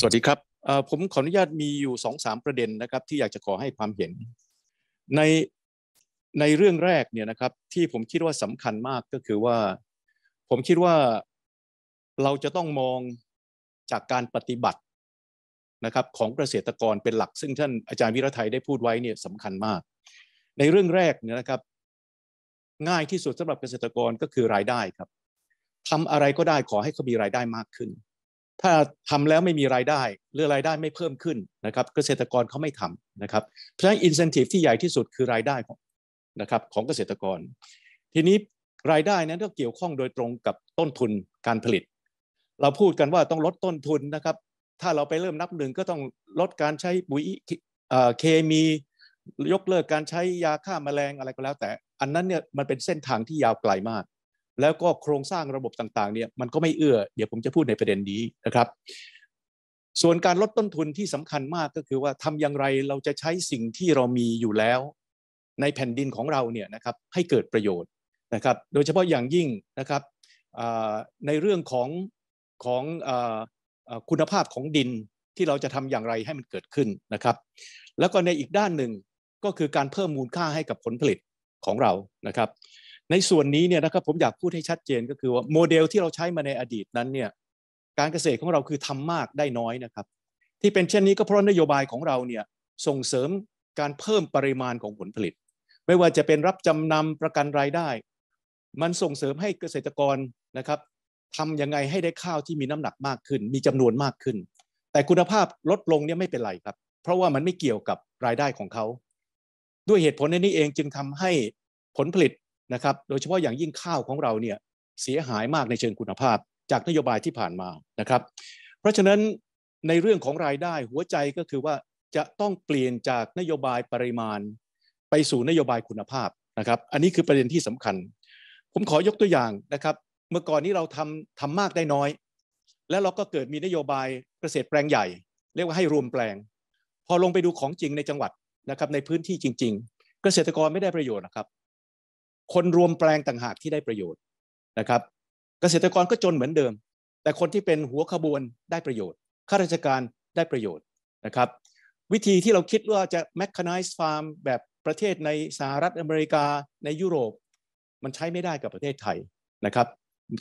สวัสดีครับผมขออนุญาตมีอยู่สองสามประเด็นนะครับ ที่อยากจะขอให้ความเห็น ในในเรื่องแรกเนี่ยนะครับ ที่ผมคิดว่าสำคัญมากก็คือว่าผมคิดว่าเราจะต้องมองจากการปฏิบัตินะครับของเกษตรกรเป็นหลักซึ่งท่านอาจารย์วิรไทยได้พูดไว้เนี่ยสำคัญมาก ในเรื่องแรกเนี่ยนะครับ ง่ายที่สุดสำหรับเกษตรกรก็คือรายได้ครับ ทำอะไรก็ได้ขอให้เขามีรายได้มากขึ้นถ้าทำแล้วไม่มีรายได้หรือรายได้ไม่เพิ่มขึ้นนะครับ เกษตรกรเขาไม่ทำนะครับเพราะฉะนั้นอินเซนティブที่ใหญ่ที่สุดคือรายได้นะครับของเกษตรกร ทีนี้รายได้นั้นก็เกี่ยวข้องโดยตรงกับต้นทุนการผลิต เราพูดกันว่าต้องลดต้นทุนนะครับ ถ้าเราไปเริ่มนับหนึ่งก็ต้องลดการใช้ปุ๋ยเคมียกเลิกการใช้ยาฆ่าแมลงอะไรก็แล้วแต่ อันนั้นเนี่ยมันเป็นเส้นทางที่ยาวไกลมากแล้วก็โครงสร้างระบบต่างๆเนี่ยมันก็ไม่เอื้อเดี๋ยวผมจะพูดในประเด็นนี้นะครับ ส่วนการลดต้นทุนที่สำคัญมากก็คือว่าทำอย่างไรเราจะใช้สิ่งที่เรามีอยู่แล้ว ในแผ่นดินของเราเนี่ยนะครับให้เกิดประโยชน์นะครับโดยเฉพาะอย่างยิ่งนะครับในเรื่องของของคุณภาพของดินที่เราจะทำอย่างไรให้มันเกิดขึ้นนะครับ แล้วก็ในอีกด้านหนึ่งก็คือการเพิ่มมูลค่าให้กับผลผลิตของเรานะครับในส่วนนี้เนี่ยนะครับผมอยากพูดให้ชัดเจนก็คือว่าโมเดลที่เราใช้มาในอดีตนั้นเนี่ยการเกษตรของเราคือทำมากได้น้อยนะครับ ที่เป็นเช่นนี้ก็เพราะนโยบายของเราเนี่ยส่งเสริมการเพิ่มปริมาณของผลผลิต ไม่ว่าจะเป็นรับจำนำประกันรายได้ มันส่งเสริมให้เกษตรกรนะครับทำยังไงให้ได้ข้าวที่มีน้ำหนักมากขึ้น มีจำนวนมากขึ้น แต่คุณภาพลดลงเนี่ยไม่เป็นไรครับ เพราะว่ามันไม่เกี่ยวกับรายได้ของเขา ด้วยเหตุผลในนี้เองจึงทำให้ผลผลิตนะครับโดยเฉพาะอย่างยิ่งข้าวของเราเนี่ยเสียหายมากในเชิงคุณภาพ จากนโยบายที่ผ่านมานะครับเพราะฉะนั้นในเรื่องของรายได้หัวใจก็คือว่าจะต้องเปลี่ยนจากนโยบายปริมาณ ไปสู่นโยบายคุณภาพนะครับอันนี้คือประเด็นที่สำคัญ ผมขอยกตัวอย่างนะครับเมื่อก่อนนี้เราทำทำมากได้น้อย แล้วเราก็เกิดมีนโยบายเกษตรแปลงใหญ่ เรียกว่าให้รวมแปลง พอลงไปดูของจริงในจังหวัดนะครับในพื้นที่จริง ๆ เกษตรกรไม่ได้ประโยชน์นะครับคนรวมแปลงต่างหากที่ได้ประโยชน์นะครับ เกษตรกรก็จนเหมือนเดิม แต่คนที่เป็นหัวขบวนได้ประโยชน์ ข้าราชการได้ประโยชน์นะครับ วิธีที่เราคิดว่าจะ mechanize farm แบบประเทศในสหรัฐอเมริกาในยุโรป มันใช้ไม่ได้กับประเทศไทยนะครับ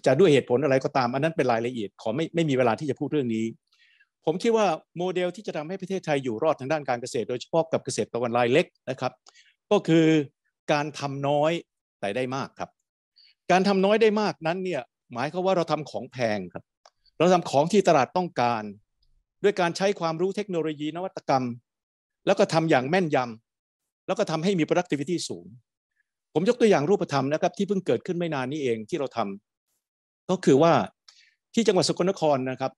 จะด้วยเหตุผลอะไรก็ตามอันนั้นเป็นรายละเอียดขอไม่ไม่มีเวลาที่จะพูดเรื่องนี้ ผมคิดว่าโมเดลที่จะทำให้ประเทศไทยอยู่รอดทางด้านการเกษตรโดยเฉพาะกับเกษตรตะวันรายเล็กนะครับก็คือการทำน้อยแต่ได้มากครับ การทำน้อยได้มากนั้นเนี่ยหมายความว่าเราทำของแพงครับ เราทำของที่ตลาดต้องการ ด้วยการใช้ความรู้เทคโนโลยี นวัตกรรมแล้วก็ทำอย่างแม่นยำ แล้วก็ทำให้มี productivity สูง ผมยกตัวอย่างรูปธรรมนะครับ ที่เพิ่งเกิดขึ้นไม่นานนี้เองที่เราทำ ก็คือว่าที่จังหวัดสกลนครนะครับ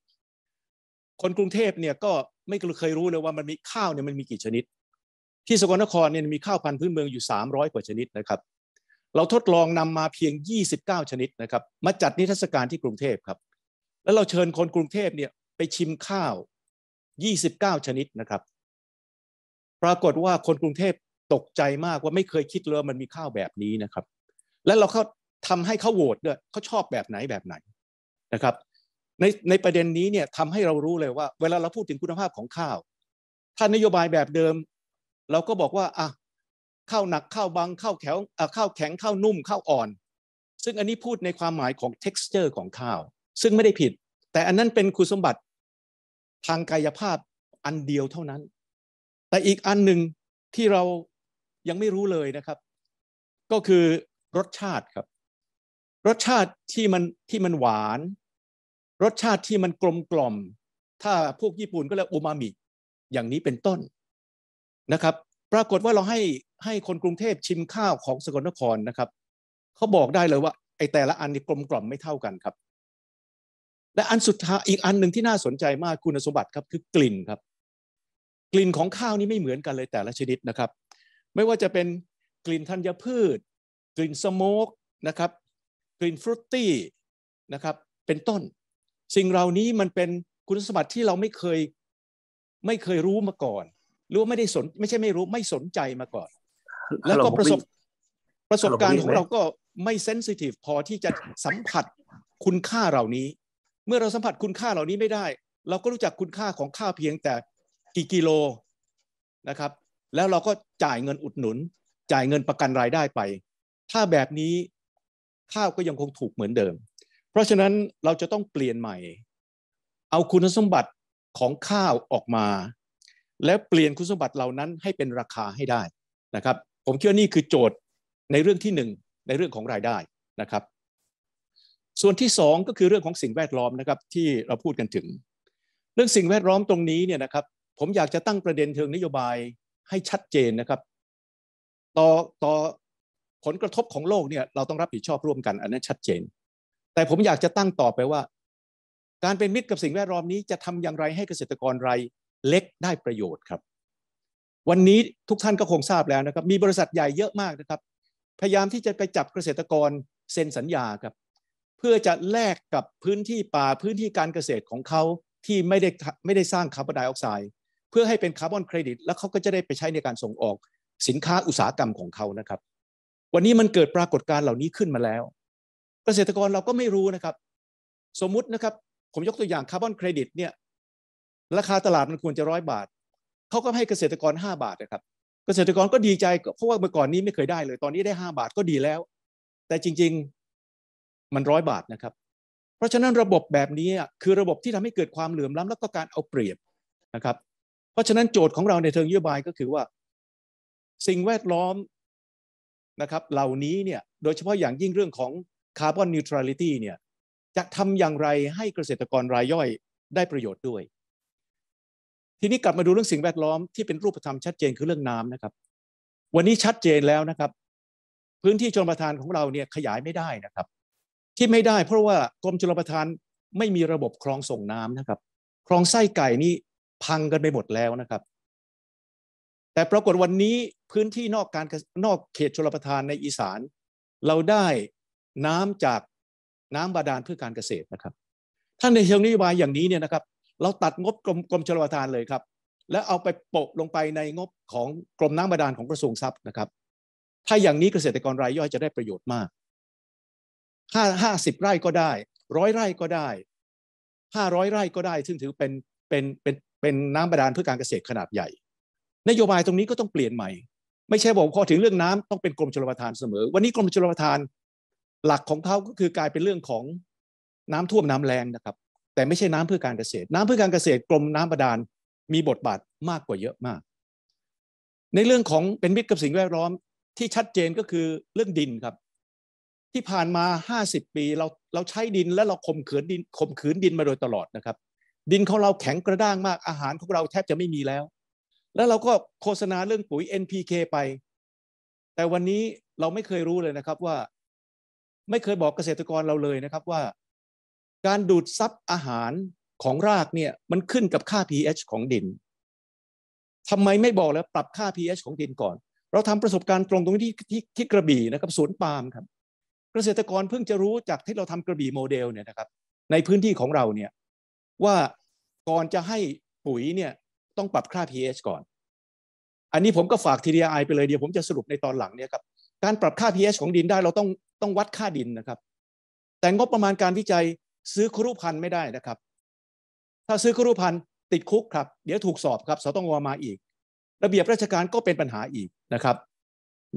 คนกรุงเทพเนี่ยก็ไม่เคยรู้เลยว่ามันมีข้าวเนี่ยมันมีกี่ชนิด ที่สกลนครเนี่ยมีข้าวพันธุ์พื้นเมืองอยู่300กว่าชนิดนะครับเราทดลองนำมาเพียง 29 ชนิดนะครับ มาจัดนิทรรศการที่กรุงเทพครับ แล้วเราเชิญคนกรุงเทพเนี่ยไปชิมข้าว 29 ชนิดนะครับ ปรากฏว่าคนกรุงเทพตกใจมากว่าไม่เคยคิดเลยมันมีข้าวแบบนี้นะครับ แล้วเราเขาทำให้เขาโหวตด้วยเขาชอบแบบไหนแบบไหนนะครับ ในในประเด็นนี้เนี่ยทำให้เรารู้เลยว่า เวลาเราพูดถึงคุณภาพของข้าว ถ้านโยบายแบบเดิม เราก็บอกว่าอ่ะข้าวหนักข้าวบางข้าวแข็งข้าวแข็งข้านุ่มข้าวอ่อน ซึ่งอันนี้พูดในความหมายของ texture ของข้าว ซึ่งไม่ได้ผิด แต่อันนั้นเป็นคุณสมบัติ ทางกายภาพอันเดียวเท่านั้น แต่อีกอันหนึ่งที่เรายังไม่รู้เลยนะครับ ก็คือรสชาติครับ รสชาติที่มันที่มันหวาน รสชาติที่มันกลมกล่อม ถ้าพวกญี่ปุ่นก็เรียกอูมามิ อย่างนี้เป็นต้นนะครับปรากฏว่าเราให้ให้คนกรุงเทพชิมข้าวของสกลนครนะครับเขาบอกได้เลยว่าไอ้แต่ละอันนี่กลมกล่อมไม่เท่ากันครับและอันสุดท้ายอีกอันหนึ่งที่น่าสนใจมากคุณสมบัติครับคือกลิ่นครับ กลิ่นของข้าวนี้ไม่เหมือนกันเลยแต่ละชนิดนะครับ ไม่ว่าจะเป็นกลิ่นธัญพืช กลิ่นสโมกนะครับ กลิ่นฟรุตตี้นะครับเป็นต้นสิ่งเหล่านี้มันเป็นคุณสมบัติที่เราไม่เคยไม่เคยรู้มาก่อนรู้ไม่ได้สนไม่ใช่ไม่รู้ไม่สนใจมาก่อน แล้วก็ประสบประสบการณ์ของเราก็ไม่เซนซิทีฟพอที่จะสัมผัสคุณค่าเหล่านี้ เมื่อเราสัมผัสคุณค่าเหล่านี้ไม่ได้ เราก็รู้จักคุณค่าของข้าวเพียงแต่กี่กิโลนะครับ แล้วเราก็จ่ายเงินอุดหนุนจ่ายเงินประกันรายได้ไป ถ้าแบบนี้ข้าวก็ยังคงถูกเหมือนเดิม เพราะฉะนั้นเราจะต้องเปลี่ยนใหม่ เอาคุณสมบัติของข้าวออกมาและเปลี่ยนคุณสมบัติเหล่านั้นให้เป็นราคาให้ได้นะครับ ผมคิดว่านี่คือโจทย์ในเรื่องที่ 1 ในเรื่องของรายได้นะครับ ส่วนที่ 2 ก็คือเรื่องของสิ่งแวดล้อมนะครับที่เราพูดกันถึง เรื่องสิ่งแวดล้อมตรงนี้เนี่ยนะครับ ผมอยากจะตั้งประเด็นเชิงนโยบายให้ชัดเจนนะครับ ต่อต่อผลกระทบของโลกเนี่ยเราต้องรับผิดชอบร่วมกันอันนั้นชัดเจน แต่ผมอยากจะตั้งต่อไปว่า การเป็นมิตรกับสิ่งแวดล้อมนี้จะทำอย่างไรให้เกษตรกรรายเล็กได้ประโยชน์ครับ วันนี้ทุกท่านก็คงทราบแล้วนะครับ มีบริษัทใหญ่เยอะมากนะครับ พยายามที่จะไปจับเกษตรกรเซ็นสัญญาครับ เพื่อจะแลกกับพื้นที่ป่าพื้นที่การเกษตรของเขาที่ไม่ได้ไม่ได้สร้างคาร์บอนไดออกไซด์เพื่อให้เป็นคาร์บอนเครดิตแล้วเขาก็จะได้ไปใช้ในการส่งออกสินค้าอุตสาหกรรมของเขานะครับ วันนี้มันเกิดปรากฏการณ์เหล่านี้ขึ้นมาแล้ว เกษตรกรเราก็ไม่รู้นะครับ สมมุตินะครับผมยกตัวอย่างคาร์บอนเครดิตเนี่ยราคาตลาดมันควรจะร้อยบาท เขาก็ให้เกษตรกร 5 บาทนะครับ เกษตรกรก็ดีใจเพราะว่าเมื่อก่อนนี้ไม่เคยได้ เลย ตอนนี้ได้ 5 บาทก็ดีแล้ว แต่จริง ๆมันร้อยบาทนะครับ เพราะฉะนั้นระบบแบบนี้คือระบบที่ทำให้เกิดความเหลื่อมล้าแล้วก็การเอาเปรียบนะครับ เพราะฉะนั้นโจทย์ของเราในเทิงยุบายก็คือว่า สิ่งแวดล้อมนะครับเหล่านี้เนี่ยโดยเฉพาะอย่างยิ่งเรื่องของคาร์บอนนิวทรัลิตี้เนี่ยจะทำอย่างไรให้เกษตรกรรายย่อยได้ประโยชน์ด้วยทีนี้กลับมาดูเรื่องสิ่งแวดล้อมที่เป็นรูปธรรมชัดเจนคือเรื่องน้ำนะครับ วันนี้ชัดเจนแล้วนะครับ พื้นที่ชลประทานของเราเนี่ยขยายไม่ได้นะครับที่ไม่ได้ เพราะว่ากรมชลประทานไม่มีระบบคลองส่งน้ำนะครับ คลองไส้ไก่นี่พังกันไปหมดแล้วนะครับ แต่ปรากฏวันนี้พื้นที่นอกการนอกเขตชลประทานในอีสาน เราได้น้ำจากน้ำบาดาลเพื่อการเกษตรนะครับ ท่านในเชิงนโยบายอย่างนี้เนี่ยนะครับเราตัดงบกรมกรมชลประทานเลยครับ แล้วเอาไปโปะลงไปในงบของกรมน้ำบาดาลของกระทรวงทรัพย์นะครับ ถ้าอย่างนี้เกษตรกรรายย่อยจะได้ประโยชน์มากห้าห้าสิบไร่ก็ได้ร้อยไร่ก็ได้ห้าร้อยไร่ก็ได้ ซึ่งถือเป็นเป็นเป็นเป็นน้ำบาดาลเพื่อการเกษตรขนาดใหญ่ นโยบายตรงนี้ก็ต้องเปลี่ยนใหม่ ไม่ใช่บอกพอถึงเรื่องน้ำต้องเป็นกรมชลประทานเสมอวันนี้กรมชลประทานหลักของเขาก็คือกลายเป็นเรื่องของน้ำท่วมน้ำแรงนะครับแต่ไม่ใช่น้ำเพื่อการเกษตรน้ำเพื่อการเกษตรกรมน้ำบาดาลมีบทบาทมากกว่าเยอะมาก ในเรื่องของเป็นมิตรกับสิ่งแวดล้อมที่ชัดเจนก็คือเรื่องดินครับ ที่ผ่านมา50ปีเราเราใช้ดินและเราข่มขืนดินข่มขืนดินมาโดยตลอดนะครับ ดินของเราแข็งกระด้างมากอาหารของเราแทบจะไม่มีแล้ว แล้วเราก็โฆษณาเรื่องปุ๋ย NPK ไป แต่วันนี้เราไม่เคยรู้เลยนะครับว่า ไม่เคยบอกเกษตรกรเราเลยนะครับว่าการดูดซับอาหารของรากเนี่ยมันขึ้นกับค่า pH ของดิน ทำไมไม่บอกแล้วปรับค่า pH ของดินก่อน เราทำประสบการณ์ตรงตรงที่ที่ที่กระบี่นะครับสวนปาล์มครับ เกษตรกรเพิ่งจะรู้จากที่เราทำกระบี่โมเดลเนี่ยนะครับ ในพื้นที่ของเราเนี่ยว่าก่อนจะให้ปุ๋ยเนี่ยต้องปรับค่า pH ก่อน อันนี้ผมก็ฝากที TDI ไปเลยเดี๋ยวผมจะสรุปในตอนหลังเนี่ยครับ การปรับค่า pH ของดินได้เราต้องต้องวัดค่าดินนะครับ แต่งบประมาณการวิจัยซื้อครุพันธ์ไม่ได้นะครับ ถ้าซื้อครุพันธ์ติดคุกครับ เดี๋ยวถูกสอบครับสตงมาอีก ระเบียบราชการก็เป็นปัญหาอีกนะครับ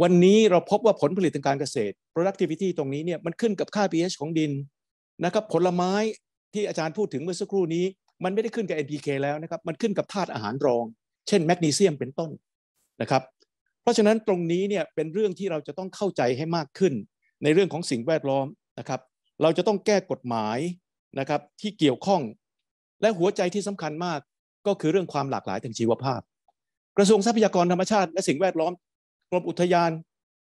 วันนี้เราพบว่าผลผลิตทางการเกษตร productivity ตรงนี้เนี่ยมันขึ้นกับค่า pH ของดินนะครับผลไม้ที่อาจารย์พูดถึงเมื่อสักครู่นี้ มันไม่ได้ขึ้นกับ NPK แล้วนะครับมันขึ้นกับธาตุอาหารรอง เช่นแมกนีเซียมเป็นต้นนะครับเพราะฉะนั้นตรงนี้เนี่ยเป็นเรื่องที่เราจะต้องเข้าใจให้มากขึ้น ในเรื่องของสิ่งแวดล้อมนะครับเราจะต้องแก้กฎหมายนะครับที่เกี่ยวข้องและหัวใจที่สำคัญมากก็คือเรื่องความหลากหลายทางชีวภาพกระทรวงทรัพยากรธรรมชาติและสิ่งแวดล้อม กรมอุทยาน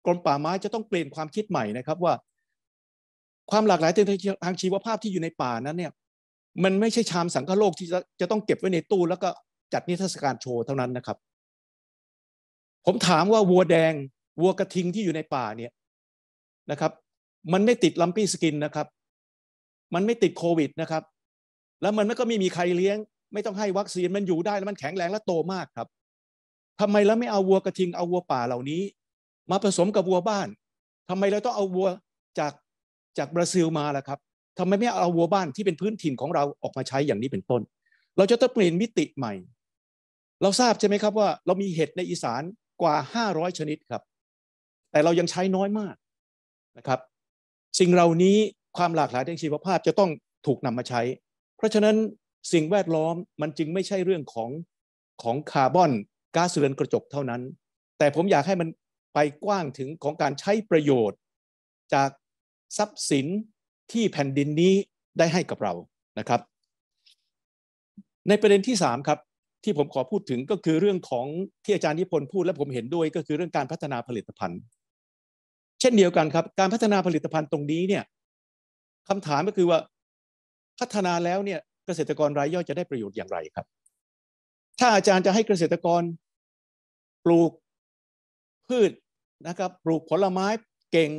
กรมป่าไม้จะต้องเปลี่ยนความคิดใหม่นะครับว่าความหลากหลายทางชีวภาพที่อยู่ในป่านั้นเนี่ย มันไม่ใช่ชามสังคโลกที่จะต้องเก็บไว้ในตู้แล้วก็จัดนิทรรศการโชว์ เท่านั้นนะครับ ผมถามว่าวัวแดง วัวกระทิงที่อยู่ในป่าเนี่ยนะครับ มันไม่ติดลัมปี้สกินนะครับมันไม่ติดโควิดนะครับ แล้วมันก็ไม่มีใครเลี้ยง ไม่ต้องให้วัคซีน มันอยู่ได้แล้วมันแข็งแรงและโตมากครับ ทำไมแล้วไม่เอาวัวกระทิง เอาวัวป่าเหล่านี้ มาผสมกับวัวบ้าน ทำไมเราต้องเอาวัวจากจากบราซิลมาล่ะครับทำไมไม่เอาวัวบ้านที่เป็นพื้นถิ่นของเราออกมาใช้อย่างนี้เป็นต้น เราจะต้องเปลี่ยนมิติใหม่ เราทราบใช่ไหมครับว่า เรามีเห็ดในอีสานกว่า500ชนิดครับ แต่เรายังใช้น้อยมากนะครับ สิ่งเหล่านี้ความหลากหลายทางชีวภาพจะต้องถูกนำมาใช้ เพราะฉะนั้นสิ่งแวดล้อมมันจึงไม่ใช่เรื่องของ ของคาร์บอนก๊าซเรือนกระจกเท่านั้น แต่ผมอยากให้มันไปกว้างถึงของการใช้ประโยชน์ จากทรัพย์สินที่แผ่นดินนี้ได้ให้กับเรานะครับ ในประเด็นที่ 3 ครับ ที่ผมขอพูดถึงก็คือเรื่องของที่อาจารย์นิพนธ์พูดและผมเห็นด้วยก็คือเรื่องการพัฒนาผลิตภัณฑ์ เช่นเดียวกันครับการพัฒนาผลิตภัณฑ์ตรงนี้เนี่ยคำถามก็คือว่าพัฒนาแล้วเนี่ยเกษตรกรรายย่อยจะได้ประโยชน์อย่างไรครับ ถ้าอาจารย์จะให้เกษตรกร ปลูกพืชนะครับปลูกผลไม้เก่ง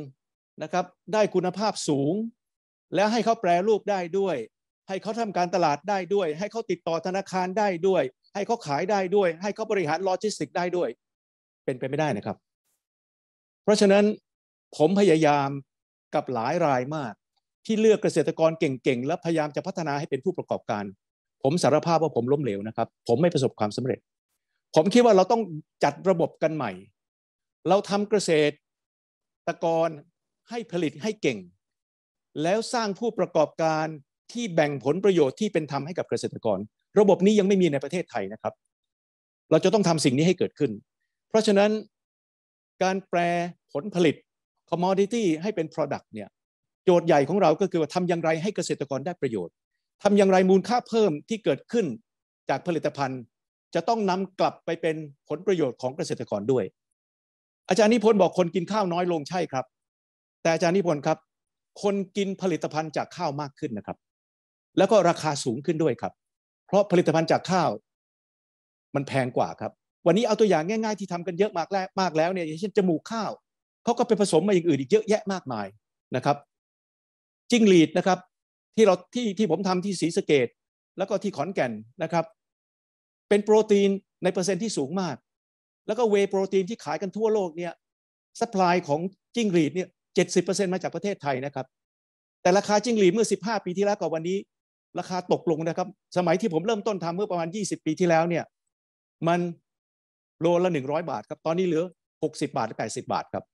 นะครับ ได้คุณภาพสูง แล้วให้เขาแปรรูปได้ด้วย ให้เขาทำการตลาดได้ด้วย ให้เขาติดต่อธนาคารได้ด้วย ให้เขาขายได้ด้วย ให้เขาบริหารโลจิสติกได้ด้วย เป็นไปไม่ได้นะครับ เพราะฉะนั้นผมพยายามกับหลายรายมากที่เลือกเกษตรกรเก่งๆและพยายามจะพัฒนาให้เป็นผู้ประกอบการ ผมสารภาพว่าผมล้มเหลวนะครับ ผมไม่ประสบความสำเร็จ ผมคิดว่าเราต้องจัดระบบกันใหม่ เราทำเกษตรกรให้ผลิตให้เก่ง แล้วสร้างผู้ประกอบการที่แบ่งผลประโยชน์ที่เป็นธรรมให้กับเกษตรกร ระบบนี้ยังไม่มีในประเทศไทยนะครับ เราจะต้องทำสิ่งนี้ให้เกิดขึ้น เพราะฉะนั้น การแปรผลผลิต commodity ให้เป็น product เนี่ยโจทย์ใหญ่ของเราก็คือว่าทำอย่างไรให้เกษตรกรได้ประโยชน์ทำอย่างไรมูลค่าเพิ่มที่เกิดขึ้นจากผลิตภัณฑ์จะต้องนำกลับไปเป็นผลประโยชน์ของเกษตรกรด้วย อาจารย์นิพนธ์บอกคนกินข้าวน้อยลงใช่ครับ แต่อาจารย์นิพนธ์ครับ คนกินผลิตภัณฑ์จากข้าวมากขึ้นนะครับ แล้วก็ราคาสูงขึ้นด้วยครับ เพราะผลิตภัณฑ์จากข้าว มันแพงกว่าครับ วันนี้เอาตัวอย่างง่ายๆที่ทำกันเยอะมากแล้วมากแล้วเนี่ย อย่างเช่น จมูกข้าวเขาก็ไปผสมมาอย่างอื่นอีกเยอะแยะมากมายนะครับจิ้งหรีดนะครับที่เราที่ที่ผมทำที่ศรีสะเกดแล้วก็ที่ขอนแก่นนะครับเป็นโปรตีนในเปอร์เซ็นต์ที่สูงมากแล้วก็เวโปรตีนที่ขายกันทั่วโลกเนี่ยสป라이ของจิ้งหรีดเนี่ยเจ็ดสิบเปอร์เซ็นต์มาจากประเทศไทยนะครับแต่ราคาจิ้งหรีดเมื่อสิบห้าปีที่แล้วกับวันนี้ราคาตกลงนะครับสมัยที่ผมเริ่มต้นทำเมื่อประมาณยี่สิบปีที่แล้วเนี่ยมันโลละหนึ่งร้อยบาทครับตอนนี้เหลือหกสิบาทหรือแปดสิบาทครับ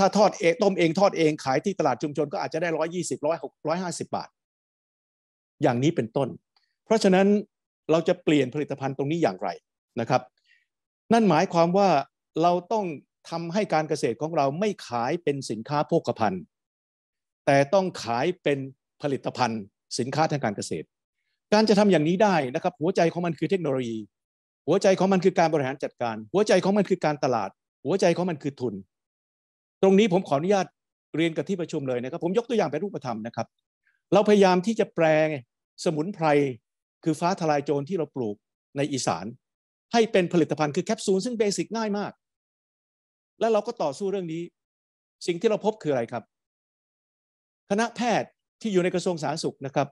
ถ้าทอดเองต้มเองทอดเองขายที่ตลาดชุมชนก็อาจจะได้ร้อยยี่สิบร้อยหกร้อยห้าสิบบาท อย่างนี้เป็นต้น เพราะฉะนั้นเราจะเปลี่ยนผลิตภัณฑ์ตรงนี้อย่างไรนะครับ นั่นหมายความว่าเราต้องทำให้การเกษตรของเราไม่ขายเป็นสินค้าโภคภัณฑ์ แต่ต้องขายเป็นผลิตภัณฑ์ สินค้าทางการเกษตร การจะทำอย่างนี้ได้นะครับ หัวใจของมันคือเทคโนโลยี หัวใจของมันคือการบริหารจัดการ หัวใจของมันคือการตลาด หัวใจของมันคือทุนตรงนี้ผมขออนุญาตเรียนกับที่ประชุมเลยนะครับ ผมยกตัวอย่างเป็นรูปธรรมนะครับ เราพยายามที่จะแปลงสมุนไพรคือฟ้าทลายโจรที่เราปลูกในอีสานให้เป็นผลิตภัณฑ์คือแคปซูลซึ่งเบสิกง่ายมาก และเราก็ต่อสู้เรื่องนี้ สิ่งที่เราพบคืออะไรครับ คณะแพทย์ที่อยู่ในกระทรวงสาธารณสุขนะครับ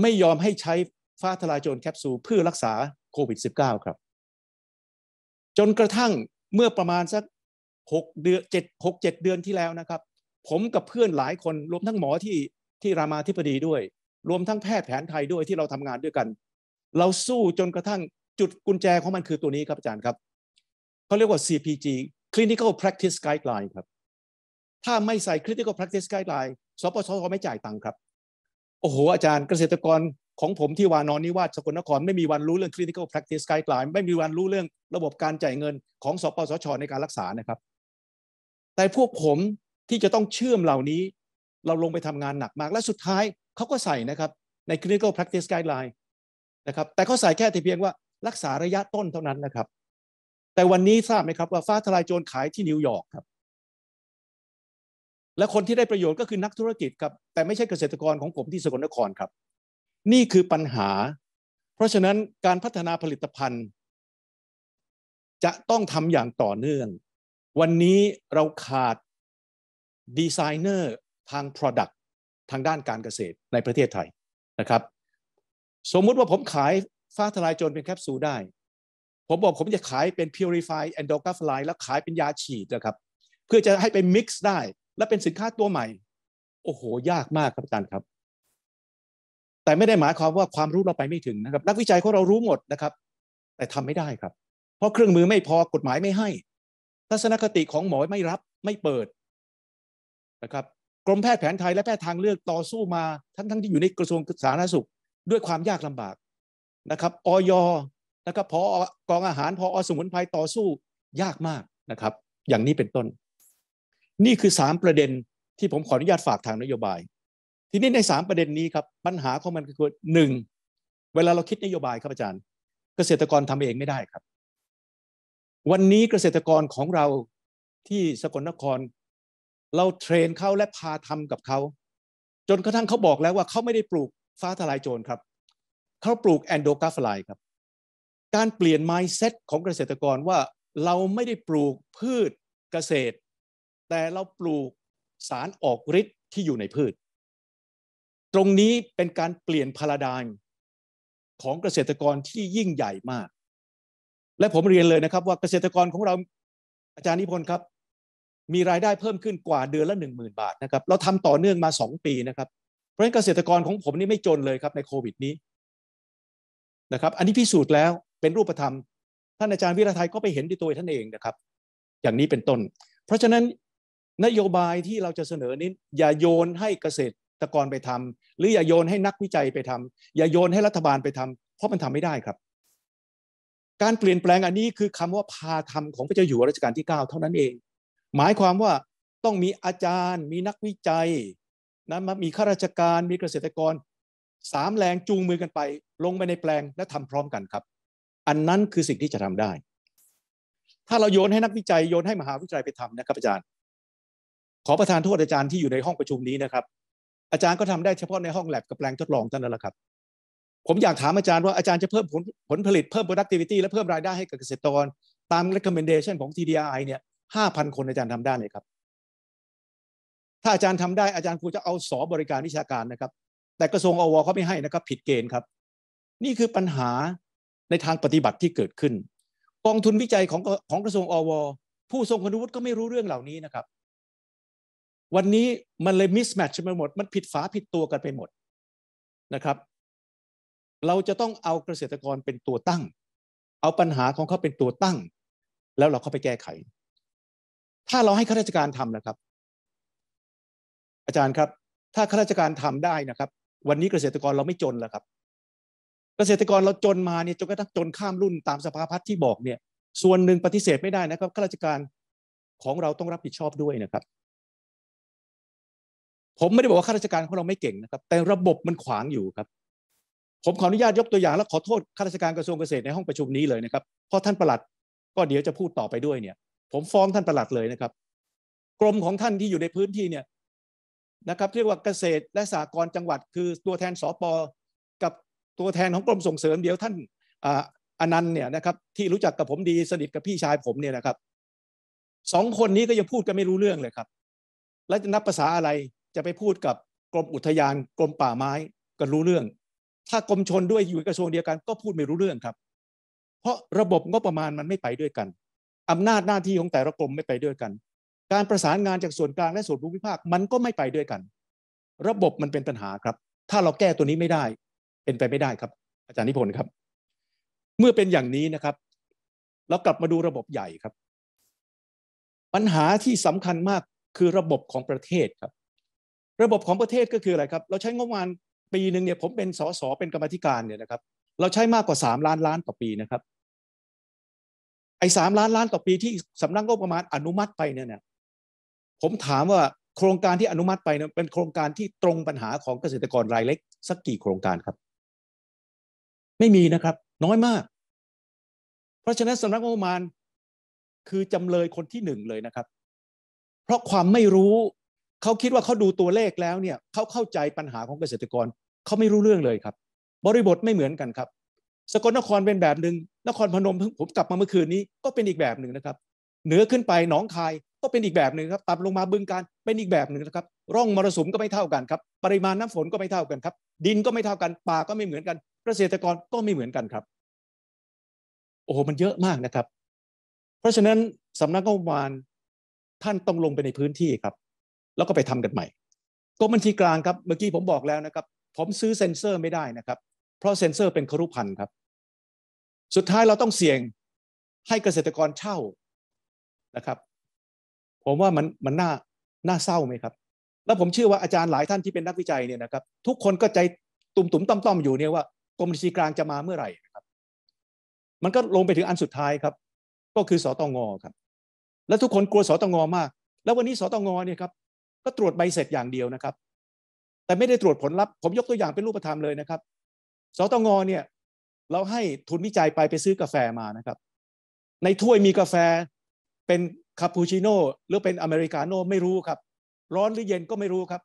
ไม่ยอมให้ใช้ฟ้าทลายโจรแคปซูลเพื่อรักษาโควิด -19 ครับ จนกระทั่งเมื่อประมาณสักหกเดือนเจ็ดหกเจ็ดเดือนที่แล้วนะครับ ผมกับเพื่อนหลายคนรวมทั้งหมอที่ที่รามาธิบดีด้วย รวมทั้งแพทย์แผนไทยด้วยที่เราทำงานด้วยกัน เราสู้จนกระทั่งจุดกุญแจของมันคือตัวนี้ครับอาจารย์ครับ เขาเรียกว่า CPG Clinical Practice Guideline ครับ ถ้าไม่ใส่ Clinical Practice Guideline สปสชไม่จ่ายตังค์ครับ โอ้โห อาจารย์เกษตรกรของผมที่วานอนนิวาสสกลนครไม่มีวันรู้เรื่อง clinical practice guideline ไม่มีวันรู้เรื่องระบบการจ่ายเงินของสปสช ในการรักษานะครับแต่พวกผมที่จะต้องเชื่อมเหล่านี้เราลงไปทำงานหนักมาก และสุดท้ายเขาก็ใส่นะครับใน clinical practice guideline นะครับ แต่เขาใส่แค่แต่เพียงว่ารักษาระยะต้นเท่านั้นนะครับ แต่วันนี้ทราบไหมครับว่าฟ้าทลายโจรขายที่นิวยอร์กครับ และคนที่ได้ประโยชน์ก็คือนักธุรกิจครับ แต่ไม่ใช่เกษตรกรของผมที่สกลนครครับ นี่คือปัญหา เพราะฉะนั้นการพัฒนาผลิตภัณฑ์ จะต้องทำอย่างต่อเนื่องวันนี้เราขาดดีไซเนอร์ทาง Product ทางด้านการเกษตรในประเทศไทยนะครับ สมมุติว่าผมขายฟ้าทลายโจรเป็นแคปซูลได้ ผมบอกผมจะขายเป็น purify endocafline แล้วขายเป็นยาฉีดนะครับ เพื่อจะให้ไปมิกซ์ได้และเป็นสินค้าตัวใหม่ โอ้โหยากมากครับอาจารย์ครับ แต่ไม่ได้หมายความว่าความรู้เราไปไม่ถึงนะครับ นักวิจัยของเรารู้หมดนะครับ แต่ทำไม่ได้ครับ เพราะเครื่องมือไม่พอกฎหมายไม่ให้ทัศนคติของหมอไม่รับไม่เปิดนะครับกรมแพทย์แผนไทยและแพทย์ทางเลือกต่อสู้มาทั้งทั้งที่อยู่ในกระทรวงสาธารณสุข ด้วยความยากลำบากนะครับออยนะครับพอกองอาหารพออสมุนไพรต่อสู้ยากมากนะครับ อย่างนี้เป็นต้น นี่คือ 3 ประเด็นที่ผมขออนุญาตฝากทางนโยบาย ทีนี้ใน 3 ประเด็นนี้ครับปัญหาของมันคือหนึ่งเวลาเราคิดนโยบายครับอาจารย์ เกษตรกรทำเองไม่ได้ครับวันนี้เกษตรกรของเราที่สกลนครเราเทรนเขาและพาทำกับเขาจนกระทั่งเขาบอกแล้วว่าเขาไม่ได้ปลูกฟ้าทลายโจรครับเขาปลูกแอนโดกาฟลายครับการเปลี่ยน mindset ของเกษตรกรว่าเราไม่ได้ปลูกพืชเกษตร แต่เราปลูกสารออกฤทธิ์ที่อยู่ในพืช ตรงนี้เป็นการเปลี่ยนพาราดายของเกษตรกรที่ยิ่งใหญ่มากและผมเรียนเลยนะครับ ว่าเกษตรกรของเรา อาจารย์นิพนธ์ครับ มีรายได้เพิ่มขึ้นกว่าเดือนละ 1 0,000 บาทนะครับเราทำต่อเนื่องมา2ปีนะครับเพราะฉะนั้นเกษตรกรของผมนี่ไม่จนเลยครับในโควิดนี้นะครับอันนี้พิสูจน์แล้วเป็นรูปธรรมท่านอาจารย์วิรทัยก็ไปเห็นด้วยตัวท่านเองนะครับ อย่างนี้เป็นต้น เพราะฉะนั้นนโยบายที่เราจะเสนอนี้อย่าโยนให้เกษตรกรไปทำหรืออย่าโยนให้นักวิจัยไปทำอย่าโยนให้รัฐบาลไปทำ เพราะมันทำไม่ได้ครับการเปลี่ยนแปลงอันนี้คือคำว่าพาธรรมของพระเจ้าอยู่รัชกาลที่9เท่านั้นเองหมายความว่าต้องมีอาจารย์ มีนักวิจัยนะมีข้าราชการมีเกษตรกรสามแรงจูงมือกันไป ลงไปในแปลงและทำพร้อมกันครับ อันนั้นคือสิ่งที่จะทำได้ ถ้าเราโยนให้นักวิจัยโยนให้มหาวิจัยไปทำนะครับอาจารย์ ขอประธานโทษอาจารย์ที่อยู่ในห้องประชุมนี้นะครับอาจารย์ก็ทำได้เฉพาะในห้องแลบกับแปลงทดลองเท่านั้นแหละครับผมอยากถามอาจารย์ว่าอาจารย์จะเพิ่มผลผลผลิตเพิ่ม productivity และเพิ่มรายได้ให้กับเกษตรกรตาม recommendation ของ TDI เนี่ยห้าพันคนอาจารย์ทำได้เลยครับ ถ้าอาจารย์ทำได้อาจารย์ครูจะเอาสอบริการวิชาการนะครับ แต่กระทรวงอวเขาไม่ให้นะครับผิดเกณฑ์ครับ นี่คือปัญหาในทางปฏิบัติที่เกิดขึ้นกองทุนวิจัยของของกระทรวงอวผู้ทรงคุณวุฒิก็ไม่รู้เรื่องเหล่านี้นะครับ วันนี้มันเลยมิสแมทช์ไปหมด มันผิดฝาผิดตัวกันไปหมดนะครับเราจะต้องเอาเกษตรกรเป็นตัวตั้งเอาปัญหาของเขาเป็นตัวตั้ง แล้วเราเข้าไปแก้ไข ถ้าเราให้ข้าราชการทำนะครับ อาจารย์ครับ ถ้าข้าราชการทำได้นะครับ วันนี้เกษตรกรเราไม่จนแล้วครับ เกษตรกรเราจนมาเนี่ยจนกระทั่งจนข้ามรุ่นตามสภาพัฒน์ที่บอกเนี่ย ส่วนหนึ่งปฏิเสธไม่ได้นะครับข้าราชการของเราต้องรับผิดชอบด้วยนะครับ ผมไม่ได้บอกว่าข้าราชการของเราไม่เก่งนะครับ แต่ระบบมันขวางอยู่ครับผมขออนุญาตยกตัวอย่างและขอโทษข้าราชการกระทรวงเกษตรในห้องประชุมนี้เลยนะครับ เพราะท่านประหลัดก็เดี๋ยวจะพูดต่อไปด้วยเนี่ย ผมฟ้องท่านประหลัดเลยนะครับ กรมของท่านที่อยู่ในพื้นที่เนี่ยนะครับ เรียกว่าเกษตรและสหกรณ์จังหวัดคือตัวแทนสปอกับตัวแทนของกรมส่งเสริม เดี๋ยวท่านอนันต์เนี่ยนะครับ ที่รู้จักกับผมดีสนิทกับพี่ชายผมเนี่ยนะครับสองคนนี้ก็ยังพูดกันไม่รู้เรื่องเลยครับ แล้วจะนับภาษาอะไรจะไปพูดกับกรมอุทยานกรมป่าไม้ก็รู้เรื่องถ้ากรมชนด้วยอยู่กระทรวงเดียวกันก็พูดไม่รู้เรื่องครับ เพราะระบบงบประมาณมันไม่ไปด้วยกัน อำนาจหน้าที่ของแต่ละกรมไม่ไปด้วยกัน การประสานงานจากส่วนกลางและส่วนภูมิภาค มันก็ไม่ไปด้วยกัน ระบบมันเป็นปัญหาครับ ถ้าเราแก้ตัวนี้ไม่ได้ เป็นไปไม่ได้ครับ อาจารย์นิพนธ์ครับ เมื่อเป็นอย่างนี้นะครับ เรากลับมาดูระบบใหญ่ครับ ปัญหาที่สำคัญมากคือระบบของประเทศครับ ระบบของประเทศก็คืออะไรครับ เราใช้งบประมาณปีหนึ่งเนี่ยผมเป็นสสเป็นกรรมธิการเนี่ยนะครับ เราใช้มากกว่าสามล้านล้านต่อปีนะครับไอ้สามล้านล้านต่อปีที่สำนักงบประมาณอนุมัติไปเนี่ยเนี่ยผมถามว่าโครงการที่อนุมัติไปเนี่ยเป็นโครงการที่ตรงปัญหาของเกษตรกรรายเล็ก สักกี่โครงการครับ ไม่มีนะครับ น้อยมาก เพราะฉะนั้นสำนักงบประมาณ คือจำเลยคนที่หนึ่งเลยนะครับ เพราะความไม่รู้เขาคิดว่าเขาดูตัวเลขแล้วเนี่ยเขาเข้าใจปัญหาของเกษตรกรเขาไม่รู้เรื่องเลยครับบริบทไม่เหมือนกันครับสกลนครเป็นแบบหนึ่งนครพนมเพิ่งผมกลับมาเมื่อคืนนี้ก็เป็นอีกแบบหนึ่งนะครับ เหนือขึ้นไปหนองคายก็เป็นอีกแบบหนึ่งครับ ตับลงมาบึงการเป็นอีกแบบหนึ่งนะครับ ร่องมรสุมก็ไม่เท่ากันครับปริมาณน้ำฝนก็ไม่เท่ากันครับ ดินก็ไม่เท่ากันป่าก็ไม่เหมือนกันเกษตรกรก็ไม่เหมือนกันครับ โอ้โหมันเยอะมากนะครับ เพราะฉะนั้นสำนักงบประมาณท่านต้องลงไปในพื้นที่ครับแล้วก็ไปทำกันใหม่กรมบัญชีกลางครับ เมื่อกี้ผมบอกแล้วนะครับ ผมซื้อเซ็นเซอร์ไม่ได้นะครับเพราะเซ็นเซอร์เป็นครุพันธ์ครับ สุดท้ายเราต้องเสี่ยงให้เกษตรกรเช่านะครับ ผมว่ามันมันน่าน่าเศร้าไหมครับ แล้วผมเชื่อว่าอาจารย์หลายท่านที่เป็นนักวิจัยเนี่ยนะครับ ทุกคนก็ใจตุ่มตุ่มต้อมต้อมอยู่เนี่ยว่ากรมบัญชีกลางจะมาเมื่อไหร่นะครับ มันก็ลงไปถึงอันสุดท้ายครับ ก็คือสตงงครับ และทุกคนกลัวสตงงมาก แล้ววันนี้สตงงเนี่ยครับ็ตรวจใบเสร็จอย่างเดียวนะครับ แต่ไม่ได้ตรวจผลลัพธ์ผมยกตัวอย่างเป็นรูปธรรมเลยนะครับสตงเนี่ย เราให้ทุนวิจัยไปไปซื้อกาแฟมานะครับ ในถ้วยมีกาแฟเป็นคาปูชิโน่หรือเป็นอเมริกาโน่ไม่รู้ครับ ร้อนหรือเย็นก็ไม่รู้ครับ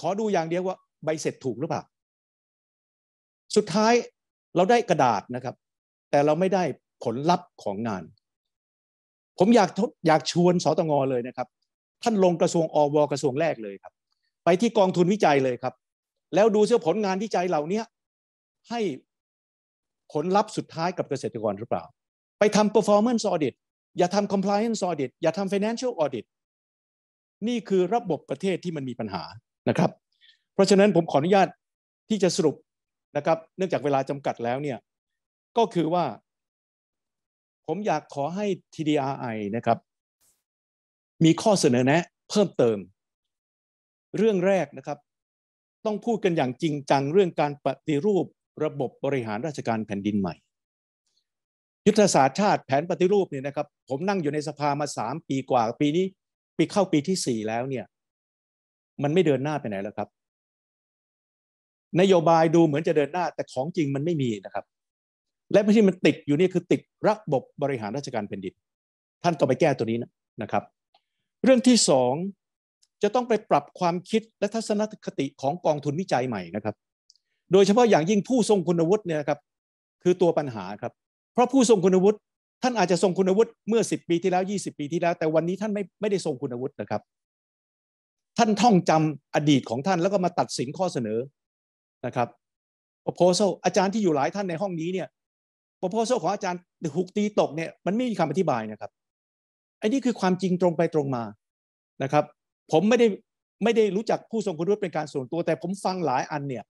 ขอดูอย่างเดียวว่าใบเสร็จถูกหรือเปล่าสุดท้ายเราได้กระดาษนะครับ แต่เราไม่ได้ผลลัพธ์ของงาน ผมอยากอยากชวนสตงเลยนะครับท่านลงกระทรวงอวกระทรวงแรกเลยครับ ไปที่กองทุนวิจัยเลยครับ แล้วดูเสียผลงานวิจัยเหล่านี้ให้ผลลัพธ์สุดท้ายกับเกษตรกรหรือเปล่า ไปทำ performance audit อย่าทำ compliance audit อย่าทำ financial audit นี่คือระบบประเทศที่มันมีปัญหานะครับ เพราะฉะนั้นผมขออนุญาตที่จะสรุปนะครับ เนื่องจากเวลาจำกัดแล้วเนี่ยก็คือว่าผมอยากขอให้ TDRI นะครับมีข้อเสนอแนะ เพิ่มเติม เรื่องแรกนะครับ ต้องพูดกันอย่างจริง จังเรื่องการปฏิรูป ระบบบริหารราชการแผ่นดินใหม่ ยุทธศาสตร์ชาติแผนปฏิรูปเนี่ยนะครับ ผมนั่งอยู่ในสภามาสามปีกว่า ปีนี้ ปีเข้าปีที่สี่แล้วเนี่ย มันไม่เดินหน้าไปไหนแล้วครับ นโยบายดูเหมือนจะเดินหน้าแต่ของจริงมันไม่มีนะครับ และที่มันติดอยู่นี่คือติดระบบบริหารราชการแผ่นดินท่านต้องไปแก้ตัวนี้นะครับเรื่องที่สองจะต้องไปปรับความคิดและทัศนคติของกองทุนวิจัยใหม่นะครับ โดยเฉพาะอย่างยิ่งผู้ทรงคุณวุฒิเนี่ยครับคือตัวปัญหาครับ เพราะผู้ทรงคุณวุฒิ ท่านอาจจะทรงคุณวุฒิเมื่อ 10 ปีที่แล้ว 20 ปีที่แล้วแต่วันนี้ท่านไม่ไม่ได้ทรงคุณวุฒินะครับ ท่านท่องจำอดีตของท่านแล้วก็มาตัดสินข้อเสนอนะครับ proposal อาจารย์ที่อยู่หลายท่านในห้องนี้เนี่ย proposal ของอาจารย์ถูกตีตกเนี่ยมันไม่มีคำอธิบายนะครับอันนี้คือความจริงตรงไปตรงมานะครับ ผมไม่ได้ไม่ได้รู้จักผู้ทรงคุณวุฒิเป็นการส่วนตัว แต่ผมฟังหลายอันเนี่ย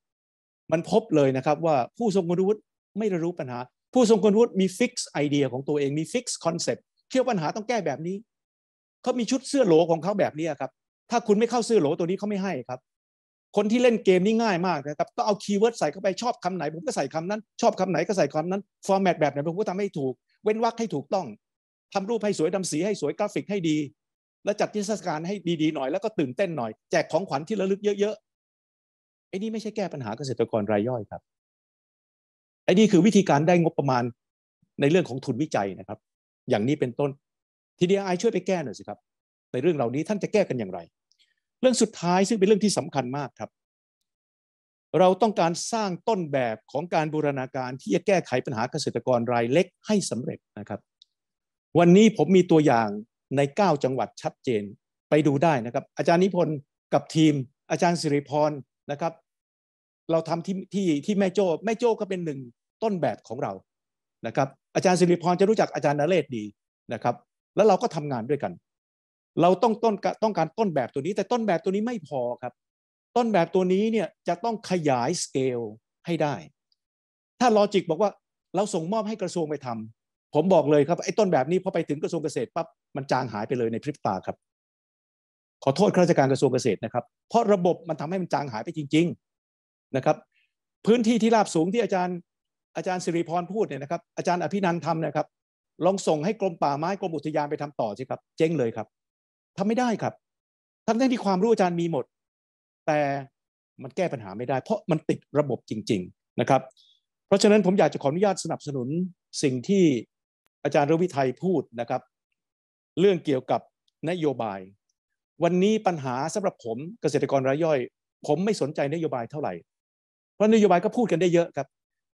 มันพบเลยนะครับว่าผู้ทรงคุณวุฒิไม่ได้รู้ปัญหาผู้ทรงคุณวุฒิมีฟิกซ์ไอเดียของตัวเองมีฟิกซ์คอนเซ็ปต์เชื่อปัญหาต้องแก้แบบนี้เขามีชุดเสื้อโหลของเขาแบบนี้ครับ ถ้าคุณไม่เข้าเสื้อโหลตัวนี้เขาไม่ให้ครับ คนที่เล่นเกมนี่ง่าย มากนะครับก็เอาคีย์เวิร์ดใส่เข้าไปชอบคำไหน ผมก็ใส่คำนั้น ชอบคำไหนก็ใส่คำนั้นฟอร์แมตแบบไหนผมก็ทำให้ถูก เว้นวรรคให้ถูกต้องทำรูปให้สวยทาสีให้สวยกราฟิกให้ดีแล้วจัดเทศกาลให้ดีๆหน่อยแล้วก็ตื่นเต้นหน่อย แจกของขวัญที่ระลึกเยอะ ๆไอ้นี่ไม่ใช่แก้ปัญหาเกษตรกรรายย่อยครับไอ้นี่คือวิธีการได้งบประมาณในเรื่องของทุนวิจัยนะครับ อย่างนี้เป็นต้นทีเดียไอช่วยไปแก้หน่อยสิครับ ในเรื่องเหล่านี้ท่านจะแก้กันอย่างไร เรื่องสุดท้ายซึ่งเป็นเรื่องที่สำคัญมากครับ เราต้องการสร้างต้นแบบของการบูรณาการที่จะแก้ไขปัญหาเกษตรกรรายเล็กให้สำเร็จนะครับวันนี้ผมมีตัวอย่างใน 9 จังหวัดชัดเจนไปดูได้นะครับ อาจารย์นิพนธ์กับทีมอาจารย์สิริพรนะครับ เราทำที่ที่ที่แม่โจ้แม่โจ้ก็เป็นหนึ่งต้นแบบของเรานะครับ อาจารย์สิริพรจะรู้จักอาจารย์นเรศดีนะครับ แล้วเราก็ทำงานด้วยกัน เราต้องต้นต้องการต้นแบบตัวนี้ แต่ต้นแบบตัวนี้ไม่พอครับ ต้นแบบตัวนี้เนี่ยจะต้องขยายสเกลให้ได้ถ้าลอจิกบอกว่าเราส่งมอบให้กระทรวงไปทำผมบอกเลยครับ ไอ้ต้นแบบนี้พอไปถึงกระทรวงเกษตรปั๊บมันจางหายไปเลยในพริบตาครับ ขอโทษข้าราชการกระทรวงเกษตรนะครับ เพราะระบบมันทำให้มันจางหายไปจริง ๆนะครับ พื้นที่ที่ราบสูงที่อาจารย์ อาจารย์สิริพรพูดเนี่ยนะครับอาจารย์อภินันททำนะครับ ลองส่งให้กรมป่าไม้กรมอุทยานไปทำต่อสิครับ เจ๊งเลยครับ ทำไม่ได้ครับทั้งที่ความรู้อาจารย์มีหมด แต่มันแก้ปัญหาไม่ได้ เพราะมันติดระบบจริง ๆนะครับ เพราะฉะนั้นผมอยากจะขออนุญาตสนับสนุนสิ่งที่อาจารย์รวิทัยพูดนะครับ เรื่องเกี่ยวกับนโยบาย วันนี้ปัญหาสำหรับผมเกษตรกรรายย่อย ผมไม่สนใจนโยบายเท่าไหร่ เพราะนโยบายก็พูดกันได้เยอะครับ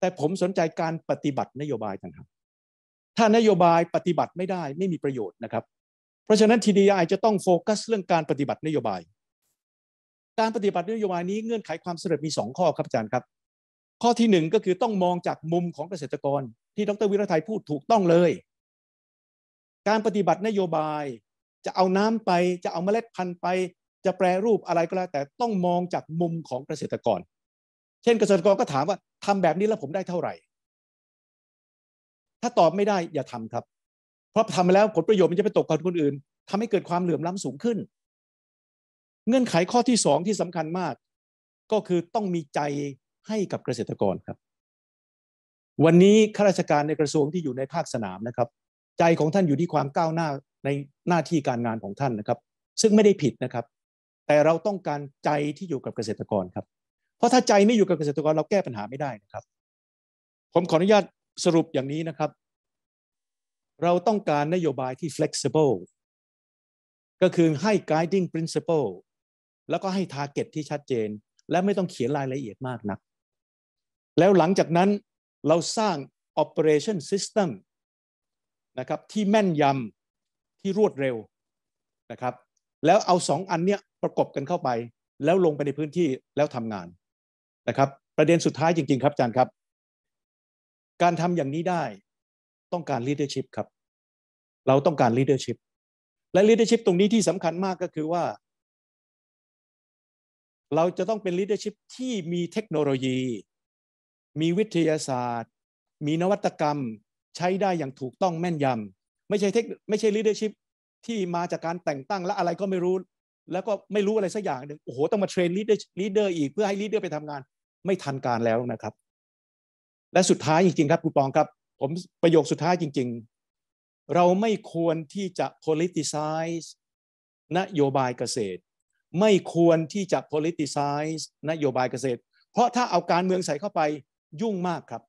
แต่ผมสนใจการปฏิบัตินโยบายต่างหากถ้านโยบายปฏิบัติไม่ได้ไม่มีประโยชน์นะครับ เพราะฉะนั้น TDI จะต้องโฟกัส เรื่องการปฏิบัตินโยบาย การปฏิบัตินโยบายนี้เงื่อนไขความสำเร็จมี 2 ข้อครับอาจารย์ครับ ข้อที่1ก็คือต้องมองจากมุมของเกษตรกรที่ดรวิรทยพูดถูกต้องเลย การปฏิบัตินโยบาย จะเอาน้ำไปจะเอาเมล็ดพันธุ์ไป จะแปรรูปอะไรก็แล้ว แต่ต้องมองจากมุมของเกษตรกร เช่นเกษตรกรก็ถามว่าทำแบบนี้แล้วผมได้เท่าไหร่ ถ้าตอบไม่ได้อย่าทำครับ เพราะทำาแล้วผลประโยชน์มันจะไปตกกับคนอื่นทำให้เกิดความเหลื่อมล้ำสูงขึ้น เงื่อนไขข้อที่สองที่สำคัญมาก ก็คือต้องมีใจให้กับเกษตรกรครับวันนี้ข้าราชการในกระทรวงที่อยู่ในภาคสนามนะครับ ใจของท่านอยู่ที่ความก้าวหน้าในหน้าที่การงานของท่านนะครับ ซึ่งไม่ได้ผิดนะครับ แต่เราต้องการใจที่อยู่กับเกษตรกรครับ เพราะถ้าใจไม่อยู่กับเกษตรกรเราแก้ปัญหาไม่ได้นะครับผมขออนุญาตสรุปอย่างนี้นะครับ เราต้องการนโยบายที่ flexible ก็คือให้ guiding principle แล้วก็ให้ target ที่ชัดเจนและไม่ต้องเขียนรายละเอียดมากนักแล้วหลังจากนั้นเราสร้าง operation system นะครับ ที่แม่นยำที่รวดเร็วนะครับ แล้วเอาสองอันเนี้ยประกบกันเข้าไป แล้วลงไปในพื้นที่แล้วทำงานนะครับ ประเด็นสุดท้ายจริง ๆ ครับอาจารย์ครับ การทำอย่างนี้ได้ต้องการ leadership ครับ เราต้องการ leadership และ leadership ตรงนี้ที่สำคัญมากก็คือว่า เราจะต้องเป็น leadership ที่มีเทคโนโลยีมีวิทยาศาสตร์ มีนวัตกรรม ใช้ได้อย่างถูกต้องแม่นยำไม่ใช่เทคไม่ใช่ลีดเดอร์ชิพที่มาจากการแต่งตั้งและอะไรก็ไม่รู้ แล้วก็ไม่รู้อะไรสักอย่างหนึ่งโอ้โหต้องมาเทรนลีดเดอร์ลีดเดอร์อีกเพื่อให้ลีดเดอร์ไปทำงาน ไม่ทันการแล้วนะครับ และสุดท้ายจริง ๆ ครับ คุณปองครับ ผมประโยคสุดท้ายจริง ๆ เราไม่ควรที่จะ politicize นโยบายเกษตร ไม่ควรที่จะ politicize นโยบายเกษตร เพราะถ้าเอาการเมืองใส่เข้าไปยุ่งมากครับ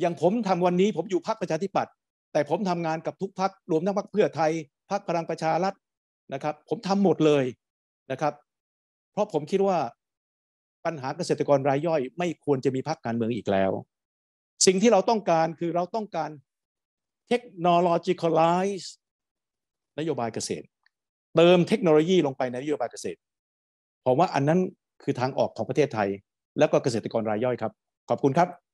อย่างผมทำวันนี้ ผมอยู่พักประชาธิปัตย์ แต่ผมทำงานกับทุกพักรวมทั้งพักเพื่อไทยพักพลังประชารัฐนะครับ ผมทำหมดเลยนะครับ เพราะผมคิดว่าปัญหาเกษตรกรรายย่อย ไม่ควรจะมีพักการเมืองอีกแล้ว สิ่งที่เราต้องการคือเราต้องการเทคโนโลยีค c a l นโยบายเกษตรเติมเทคโนโลยีลงไปในนโยบายเกษตร ผมว่าอันนั้นคือทางออกของประเทศไทย แล้วก็เกษตรกรรายย่อยครับขอบคุณครับ